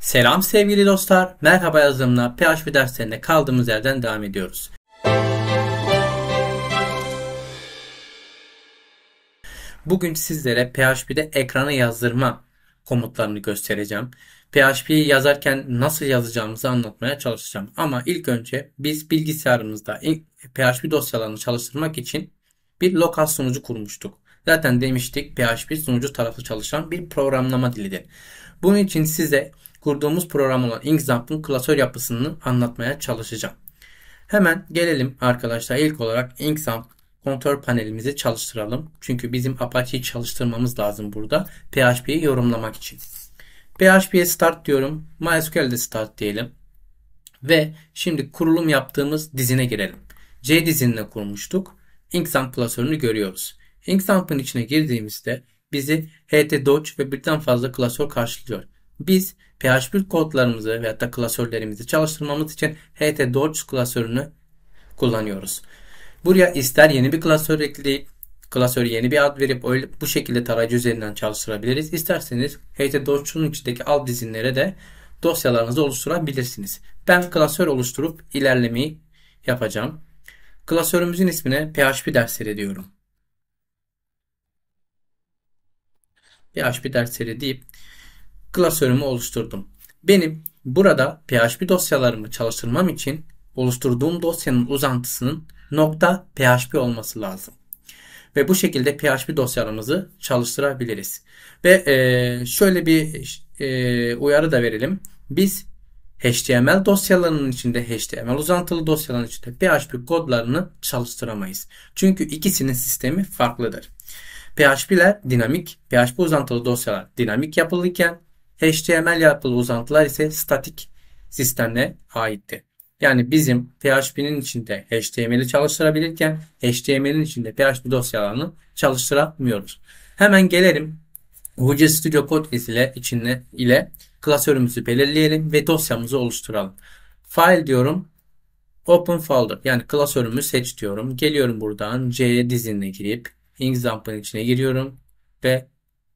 Selam sevgili dostlar. Merhaba yazılımla PHP derslerinde kaldığımız yerden devam ediyoruz. Bugün sizlere PHP'de ekrana yazdırma komutlarını göstereceğim. PHP'yi yazarken nasıl yazacağımızı anlatmaya çalışacağım. Ama ilk önce biz bilgisayarımızda PHP dosyalarını çalıştırmak için bir lokal sunucu kurmuştuk. Zaten demiştik PHP sunucu tarafı çalışan bir programlama dilidir. Bunun için size kurduğumuz program olan Inkzamp'ın klasör yapısını anlatmaya çalışacağım. Hemen gelelim arkadaşlar ilk olarak Inkzamp kontrol panelimizi çalıştıralım. Çünkü bizim Apache'yi çalıştırmamız lazım burada PHP'yi yorumlamak için. PHP'ye start diyorum. MySQL'de start diyelim. Ve şimdi kurulum yaptığımız dizine girelim. C dizinine kurmuştuk. Inkzamp klasörünü görüyoruz. Inkzamp'ın içine girdiğimizde bizi htdoc ve birden fazla klasör karşılıyor. Biz PHP kodlarımızı veya da klasörlerimizi çalıştırmamız için ht klasörünü kullanıyoruz. Buraya ister yeni bir klasör ekleyip klasörü yeni bir ad verip öyle bu şekilde tarayıcı üzerinden çalıştırabiliriz. İsterseniz HT içindeki alt dizinlere de dosyalarınızı oluşturabilirsiniz. Ben klasör oluşturup ilerlemeyi yapacağım. Klasörümüzün ismine PHP dersleri diyorum. PHP dersleri deyip klasörümü oluşturdum. Benim burada PHP dosyalarımı çalıştırmam için oluşturduğum dosyanın uzantısının .php olması lazım. Ve bu şekilde PHP dosyalarımızı çalıştırabiliriz. Ve e, şöyle bir e, uyarı da verelim. Biz HTML dosyalarının içinde HTML uzantılı dosyaların içinde PHP kodlarını çalıştıramayız. Çünkü ikisinin sistemi farklıdır. PHP'ler dinamik, PHP uzantılı dosyalar dinamik yapılırken HTML yapılı uzantılar ise statik sistemle aitti. Yani bizim PHP'nin içinde HTML'i çalıştırabilirken HTML'in içinde PHP dosyalarını çalıştıramıyoruz. Hemen gelelim Visual Studio Code ile içinde ile klasörümüzü belirleyelim ve dosyamızı oluşturalım. File diyorum. Open folder yani klasörümü seç diyorum. Geliyorum buradan C dizinine girip example'ın içine giriyorum ve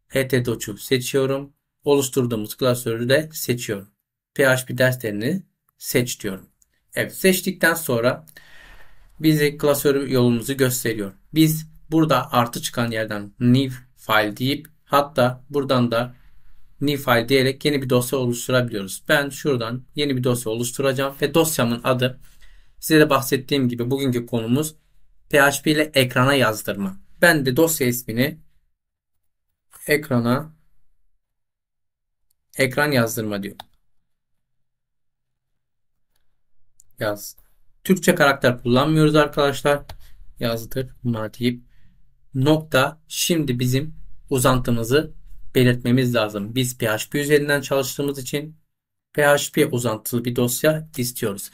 htdocu seçiyorum oluşturduğumuz klasörü de seçiyorum. PHP derslerini seç diyorum. Evet seçtikten sonra bize klasör yolumuzu gösteriyor. Biz burada artı çıkan yerden new file deyip hatta buradan da new file diyerek yeni bir dosya oluşturabiliyoruz. Ben şuradan yeni bir dosya oluşturacağım ve dosyamın adı size de bahsettiğim gibi bugünkü konumuz PHP ile ekrana yazdırma. Ben de dosya ismini ekrana Ekran yazdırma diyor. Yaz. Türkçe karakter kullanmıyoruz arkadaşlar. Yazdırma deyip nokta şimdi bizim uzantımızı belirtmemiz lazım. Biz PHP üzerinden çalıştığımız için PHP uzantılı bir dosya istiyoruz.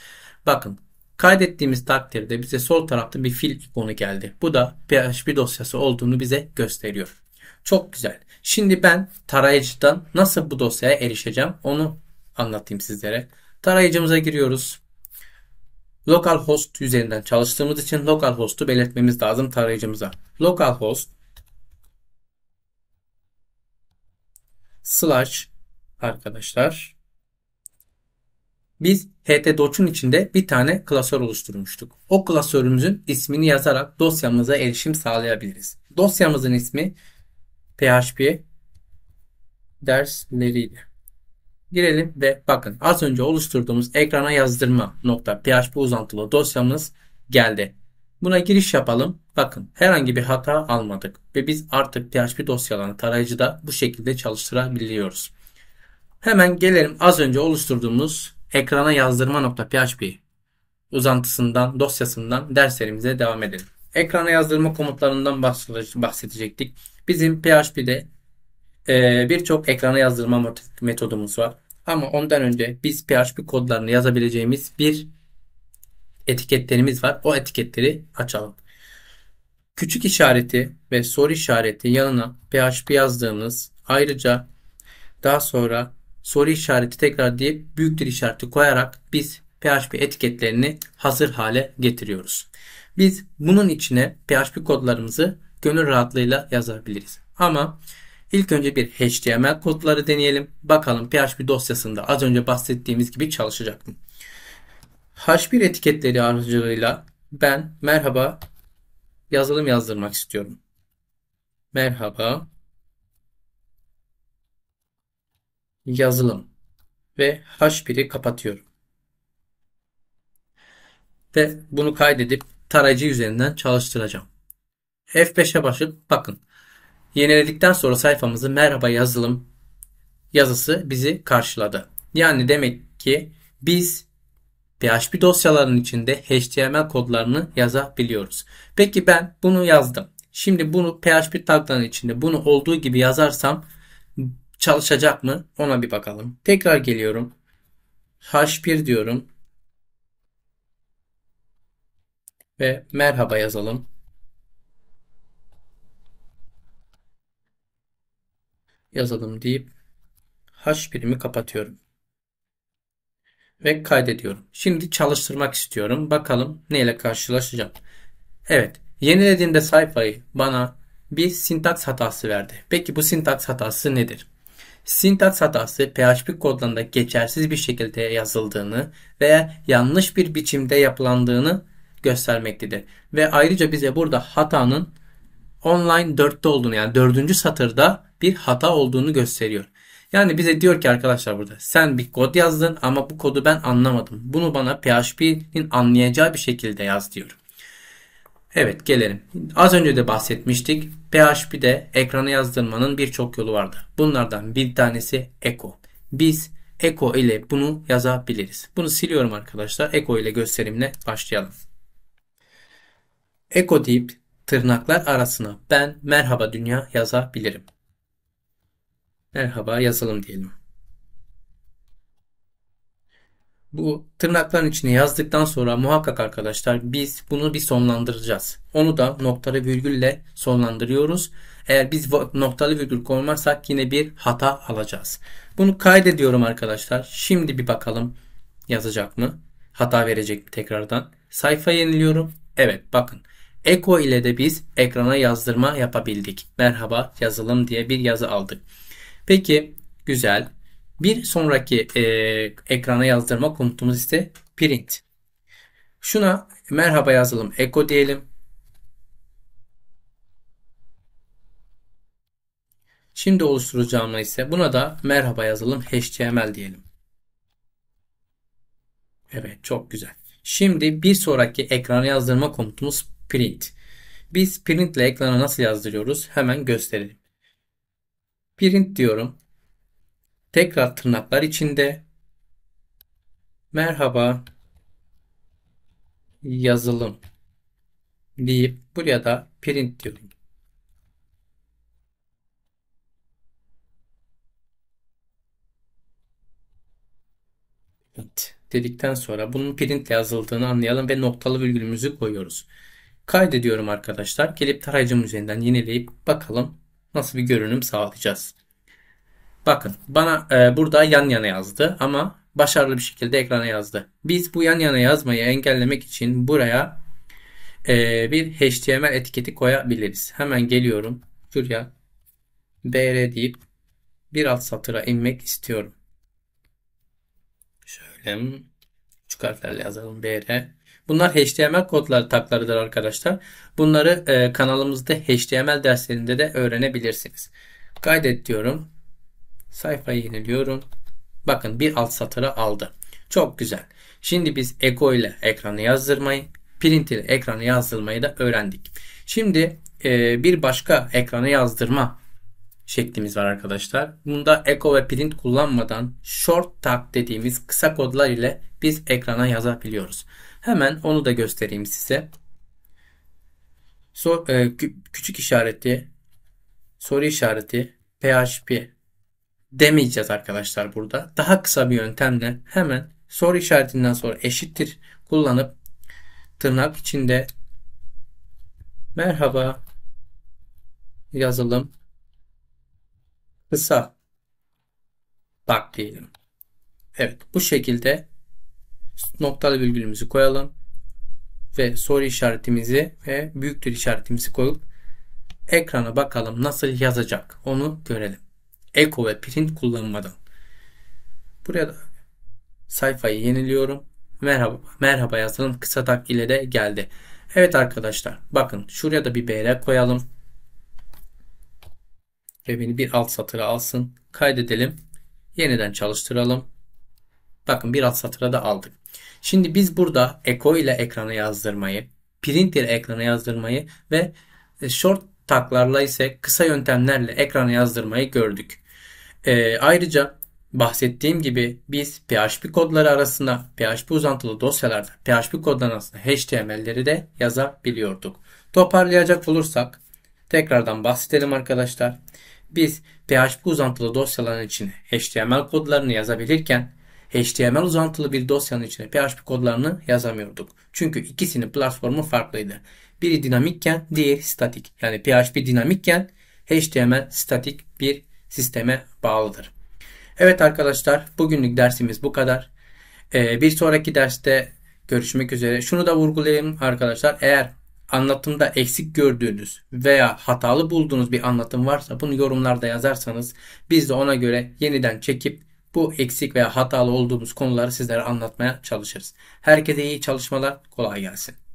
Bakın kaydettiğimiz takdirde bize sol tarafta bir fil ikonu geldi. Bu da PHP dosyası olduğunu bize gösteriyor. Çok güzel. Şimdi ben tarayıcıdan nasıl bu dosyaya erişeceğim onu anlatayım sizlere. Tarayıcımıza giriyoruz. Localhost üzerinden çalıştığımız için localhost'u belirtmemiz lazım tarayıcımıza. Localhost slash arkadaşlar biz htdoç'un içinde bir tane klasör oluşturmuştuk. O klasörümüzün ismini yazarak dosyamıza erişim sağlayabiliriz. Dosyamızın ismi PHP dersleriyle. Girelim ve bakın az önce oluşturduğumuz ekrana yazdırma nokta PHP uzantılı dosyamız geldi. Buna giriş yapalım. Bakın herhangi bir hata almadık ve biz artık PHP dosyalarını tarayıcıda bu şekilde çalıştırabiliyoruz. Hemen gelelim az önce oluşturduğumuz ekrana yazdırma nokta PHP uzantısından, dosyasından derslerimize devam edelim. Ekrana yazdırma komutlarından bahsedecektik. Bizim PHP'de e, birçok ekrana yazdırma metodumuz var. Ama ondan önce biz PHP kodlarını yazabileceğimiz bir etiketlerimiz var. O etiketleri açalım. Küçük işareti ve soru işareti yanına PHP yazdığımız ayrıca daha sonra soru işareti tekrar deyip büyüktür işareti koyarak biz PHP etiketlerini hazır hale getiriyoruz. Biz bunun içine PHP kodlarımızı gönül rahatlığıyla yazabiliriz. Ama ilk önce bir HTML kodları deneyelim. Bakalım PHP dosyasında az önce bahsettiğimiz gibi çalışacak mı? H1 etiketleri aracılığıyla ben merhaba yazılım yazdırmak istiyorum. Merhaba yazılım ve H1'i kapatıyorum. Ve bunu kaydedip tarayıcı üzerinden çalıştıracağım. F5'e basıp bakın. Yeniledikten sonra sayfamızı merhaba yazılım yazısı bizi karşıladı. Yani demek ki biz PHP dosyalarının içinde HTML kodlarını yazabiliyoruz. Peki ben bunu yazdım. Şimdi bunu PHP taglarının içinde bunu olduğu gibi yazarsam çalışacak mı? Ona bir bakalım. Tekrar geliyorum. H1 diyorum. Ve merhaba yazalım. yazalım deyip H birimi kapatıyorum. Ve kaydediyorum. Şimdi çalıştırmak istiyorum. Bakalım neyle karşılaşacağım. Evet. Yenilediğimde sayfayı bana bir sintaks hatası verdi. Peki bu sintaks hatası nedir? Sintaks hatası PHP kodlarında geçersiz bir şekilde yazıldığını veya yanlış bir biçimde yapılandığını göstermektedir. Ve ayrıca bize burada hatanın online 4'te olduğunu yani 4. satırda bir hata olduğunu gösteriyor. Yani bize diyor ki arkadaşlar burada sen bir kod yazdın ama bu kodu ben anlamadım. Bunu bana PHP'nin anlayacağı bir şekilde yaz diyor. Evet gelelim. Az önce de bahsetmiştik. PHP'de ekrana yazdırmanın birçok yolu vardı. Bunlardan bir tanesi echo. Biz echo ile bunu yazabiliriz. Bunu siliyorum arkadaşlar. Echo ile gösterimle başlayalım. Echo deyip tırnaklar arasına ben merhaba dünya yazabilirim. Merhaba yazalım diyelim. Bu tırnakların içine yazdıktan sonra muhakkak arkadaşlar biz bunu bir sonlandıracağız. Onu da noktalı virgülle sonlandırıyoruz. Eğer biz noktalı virgül koymazsak yine bir hata alacağız. Bunu kaydediyorum arkadaşlar. Şimdi bir bakalım yazacak mı? Hata verecek mi tekrardan? Sayfa yeniliyorum. Evet bakın Eko ile de biz ekrana yazdırma yapabildik. Merhaba yazılım diye bir yazı aldık. Peki güzel. Bir sonraki e, ekrana yazdırma komutumuz ise print. Şuna merhaba yazılım eko diyelim. Şimdi oluşturacağımı ise buna da merhaba yazılım html diyelim. Evet çok güzel. Şimdi bir sonraki ekrana yazdırma komutumuz print. Biz print ile ekrana nasıl yazdırıyoruz? Hemen gösterelim. Print diyorum. Tekrar tırnaklar içinde. Merhaba yazılım deyip buraya da print diyorum. dedikten sonra bunun print yazıldığını anlayalım ve noktalı virgülümüzü koyuyoruz. Kaydediyorum arkadaşlar. Gelip tarayıcım üzerinden yenileyip bakalım nasıl bir görünüm sağlayacağız. Bakın bana e, burada yan yana yazdı ama başarılı bir şekilde ekrana yazdı. Biz bu yan yana yazmayı engellemek için buraya e, bir HTML etiketi koyabiliriz. Hemen geliyorum. Şuraya br deyip bir alt satıra inmek istiyorum. Şöyle küçük harflerle yazalım br. Bunlar HTML kodları taklarıdır arkadaşlar. Bunları e, kanalımızda HTML derslerinde de öğrenebilirsiniz. Kaydet diyorum. Sayfayı yeniliyorum. Bakın bir alt satıra aldı. Çok güzel. Şimdi biz Eko ile ekranı yazdırmayı, Print ile ekranı yazdırmayı da öğrendik. Şimdi e, bir başka ekranı yazdırma şeklimiz var arkadaşlar. Bunda echo ve print kullanmadan short tag dediğimiz kısa kodlar ile biz ekrana yazabiliyoruz. Hemen onu da göstereyim size. So, e, küçük işareti, soru işareti, PHP demeyeceğiz arkadaşlar burada. Daha kısa bir yöntemle hemen soru işaretinden sonra eşittir kullanıp tırnak içinde merhaba yazılım kısa bak diyelim. Evet bu şekilde noktalı virgülümüzü koyalım ve soru işaretimizi ve büyüktür işaretimizi koyup ekrana bakalım nasıl yazacak onu görelim. Eko ve print kullanmadan. Buraya da sayfayı yeniliyorum. Merhaba, merhaba yazalım. Kısa tak ile de geldi. Evet arkadaşlar bakın şuraya da bir BR koyalım ve beni bir alt satıra alsın. Kaydedelim. Yeniden çalıştıralım. Bakın bir alt satıra da aldık. Şimdi biz burada Eko ile ekranı yazdırmayı, printer ekranı yazdırmayı ve e, short taklarla ise kısa yöntemlerle ekranı yazdırmayı gördük. Ee, ayrıca bahsettiğim gibi biz PHP kodları arasında PHP uzantılı dosyalarda PHP kodları arasında HTML'leri de yazabiliyorduk. Toparlayacak olursak tekrardan bahsedelim arkadaşlar biz PHP uzantılı dosyaların içine HTML kodlarını yazabilirken HTML uzantılı bir dosyanın içine PHP kodlarını yazamıyorduk. Çünkü ikisinin platformu farklıydı. Biri dinamikken diğeri statik. Yani PHP dinamikken HTML statik bir sisteme bağlıdır. Evet arkadaşlar bugünlük dersimiz bu kadar. Ee, bir sonraki derste görüşmek üzere. Şunu da vurgulayayım arkadaşlar. Eğer anlatımda eksik gördüğünüz veya hatalı bulduğunuz bir anlatım varsa bunu yorumlarda yazarsanız biz de ona göre yeniden çekip bu eksik veya hatalı olduğumuz konuları sizlere anlatmaya çalışırız. Herkese iyi çalışmalar, kolay gelsin.